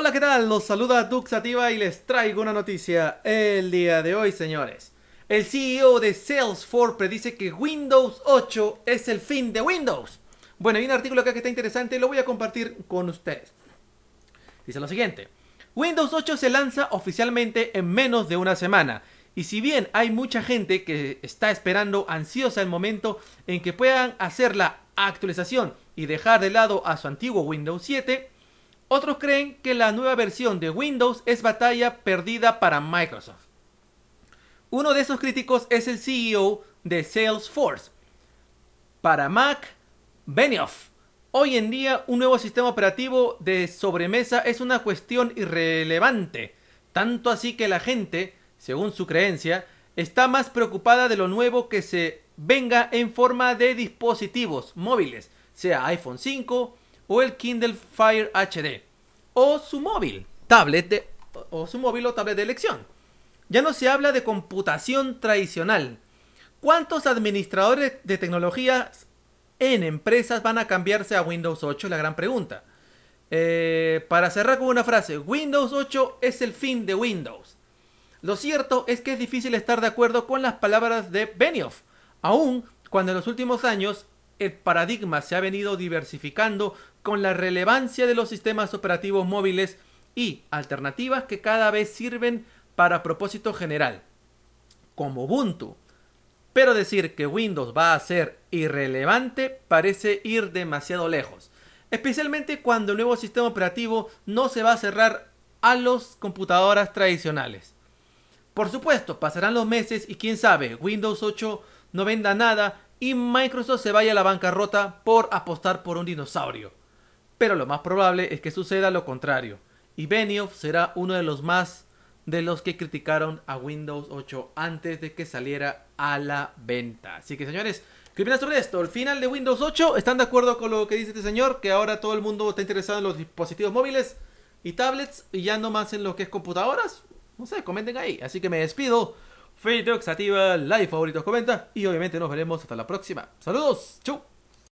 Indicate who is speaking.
Speaker 1: Hola, ¿qué tal? Los saluda Duxativa y les traigo una noticia el día de hoy, señores. El CEO de Salesforce predice que Windows 8 es el fin de Windows. Bueno, hay un artículo acá que está interesante y lo voy a compartir con ustedes. Dice lo siguiente. Windows 8 se lanza oficialmente en menos de una semana. Y si bien hay mucha gente que está esperando ansiosa el momento en que puedan hacer la actualización y dejar de lado a su antiguo Windows 7, otros creen que la nueva versión de Windows es batalla perdida para Microsoft. Uno de esos críticos es el CEO de Salesforce. Para Mac, Benioff. Hoy en día un nuevo sistema operativo de sobremesa es una cuestión irrelevante, tanto así que la gente, según su creencia, está más preocupada de lo nuevo que se venga en forma de dispositivos móviles, sea iPhone 5, o el Kindle Fire HD o su móvil, tablet o su móvil o tablet de elección. Ya no se habla de computación tradicional. ¿Cuántos administradores de tecnologías en empresas van a cambiarse a Windows 8? La gran pregunta. Eh, para cerrar con una frase, Windows 8 es el fin de Windows. Lo cierto es que es difícil estar de acuerdo con las palabras de Benioff, aún cuando en los últimos años el paradigma se ha venido diversificando con la relevancia de los sistemas operativos móviles y alternativas que cada vez sirven para propósito general, como Ubuntu. Pero decir que Windows va a ser irrelevante parece ir demasiado lejos, especialmente cuando el nuevo sistema operativo no se va a cerrar a las computadoras tradicionales. Por supuesto, pasarán los meses y quién sabe, Windows 8 no venda nada y Microsoft se vaya a la bancarrota por apostar por un dinosaurio. Pero lo más probable es que suceda lo contrario, y Benioff será uno de los más de los que criticaron a Windows 8 antes de que saliera a la venta. Así que señores, ¿qué opinan sobre esto? ¿El final de Windows 8? ¿Están de acuerdo con lo que dice este señor? Que ahora todo el mundo está interesado en los dispositivos móviles y tablets y ya no más en lo que es computadoras. No sé, comenten ahí. Así que me despido. Facebook activa, like, favoritos, comenta y obviamente nos veremos hasta la próxima. Saludos, chau.